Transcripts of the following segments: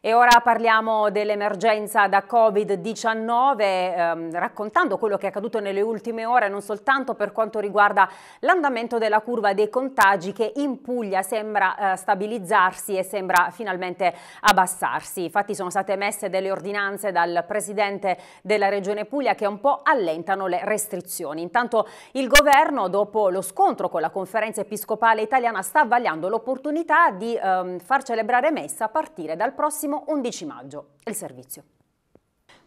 E ora parliamo dell'emergenza da Covid-19, ehm, raccontando quello che è accaduto nelle ultime ore, non soltanto per quanto riguarda l'andamento della curva dei contagi che in Puglia sembra eh, stabilizzarsi e sembra finalmente abbassarsi. Infatti sono state emesse delle ordinanze dal Presidente della Regione Puglia che un po' allentano le restrizioni. Intanto il Governo, dopo lo scontro con la Conferenza Episcopale Italiana, sta avvaliando l'opportunità di ehm, far celebrare messa a partire dal prossimo prossimo 11 maggio. Il servizio.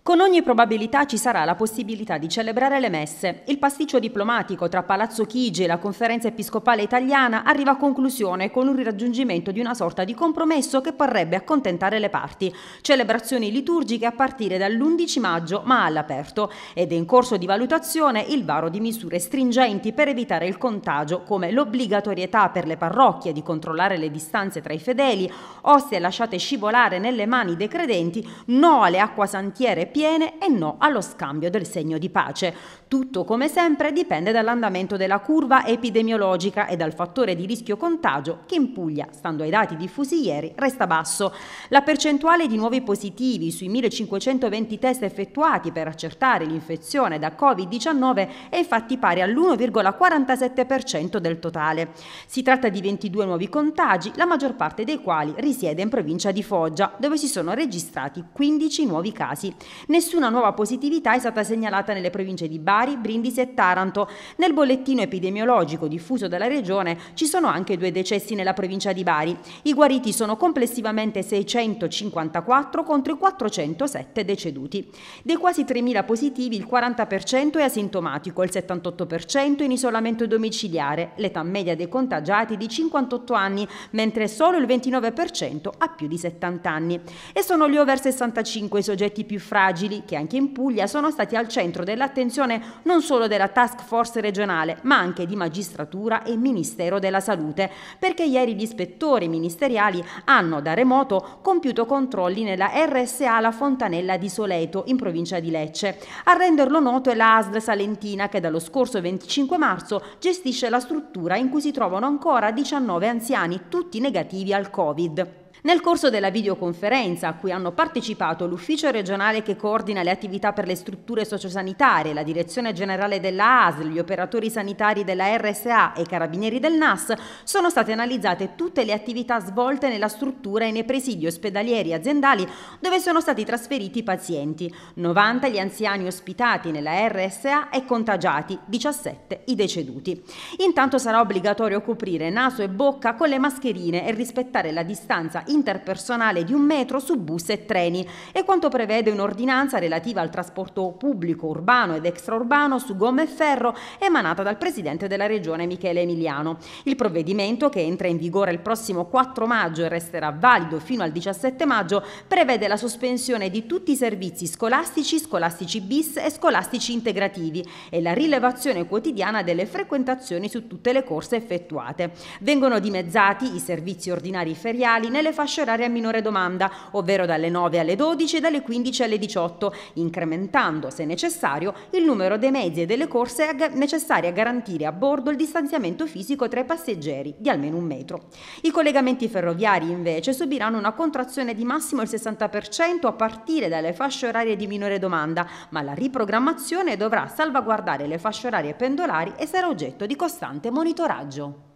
Con ogni probabilità ci sarà la possibilità di celebrare le messe. Il pasticcio diplomatico tra Palazzo Chigi e la conferenza episcopale italiana arriva a conclusione con un raggiungimento di una sorta di compromesso che parrebbe accontentare le parti. Celebrazioni liturgiche a partire dall'11 maggio ma all'aperto ed è in corso di valutazione il varo di misure stringenti per evitare il contagio come l'obbligatorietà per le parrocchie di controllare le distanze tra i fedeli, ostie lasciate scivolare nelle mani dei credenti, no alle acquasantiere piene e no allo scambio del segno di pace. Tutto come sempre dipende dall'andamento della curva epidemiologica e dal fattore di rischio contagio che in Puglia, stando ai dati diffusi ieri, resta basso. La percentuale di nuovi positivi sui 1520 test effettuati per accertare l'infezione da Covid-19 è infatti pari all'1,47% del totale. Si tratta di 22 nuovi contagi, la maggior parte dei quali risiede in provincia di Foggia, dove si sono registrati 15 nuovi casi nessuna nuova positività è stata segnalata nelle province di Bari, Brindisi e Taranto. Nel bollettino epidemiologico diffuso dalla regione ci sono anche due decessi nella provincia di Bari. I guariti sono complessivamente 654 contro i 407 deceduti. Dei quasi 3.000 positivi il 40% è asintomatico, il 78% in isolamento domiciliare, l'età media dei contagiati è di 58 anni, mentre solo il 29% ha più di 70 anni. E sono gli over 65 i soggetti più fragili fragili, che anche in Puglia sono stati al centro dell'attenzione non solo della task force regionale, ma anche di magistratura e Ministero della Salute, perché ieri gli ispettori ministeriali hanno da remoto compiuto controlli nella RSA La Fontanella di Soleto, in provincia di Lecce. A renderlo noto è la ASL Salentina, che dallo scorso 25 marzo gestisce la struttura in cui si trovano ancora 19 anziani, tutti negativi al Covid. Nel corso della videoconferenza a cui hanno partecipato l'ufficio regionale che coordina le attività per le strutture sociosanitarie, la direzione generale della ASL, gli operatori sanitari della RSA e i carabinieri del NAS, sono state analizzate tutte le attività svolte nella struttura e nei presidi ospedalieri e aziendali dove sono stati trasferiti i pazienti, 90 gli anziani ospitati nella RSA e contagiati, 17 i deceduti. Intanto sarà obbligatorio coprire naso e bocca con le mascherine e rispettare la distanza interpersonale di un metro su bus e treni e quanto prevede un'ordinanza relativa al trasporto pubblico urbano ed extraurbano su gomma e ferro emanata dal Presidente della Regione Michele Emiliano. Il provvedimento, che entra in vigore il prossimo 4 maggio e resterà valido fino al 17 maggio, prevede la sospensione di tutti i servizi scolastici, scolastici bis e scolastici integrativi e la rilevazione quotidiana delle frequentazioni su tutte le corse effettuate. Vengono dimezzati i servizi ordinari feriali nelle fasce orarie a minore domanda, ovvero dalle 9 alle 12 e dalle 15 alle 18, incrementando, se necessario, il numero dei mezzi e delle corse necessarie a garantire a bordo il distanziamento fisico tra i passeggeri di almeno un metro. I collegamenti ferroviari, invece, subiranno una contrazione di massimo il 60% a partire dalle fasce orarie di minore domanda, ma la riprogrammazione dovrà salvaguardare le fasce orarie pendolari e sarà oggetto di costante monitoraggio.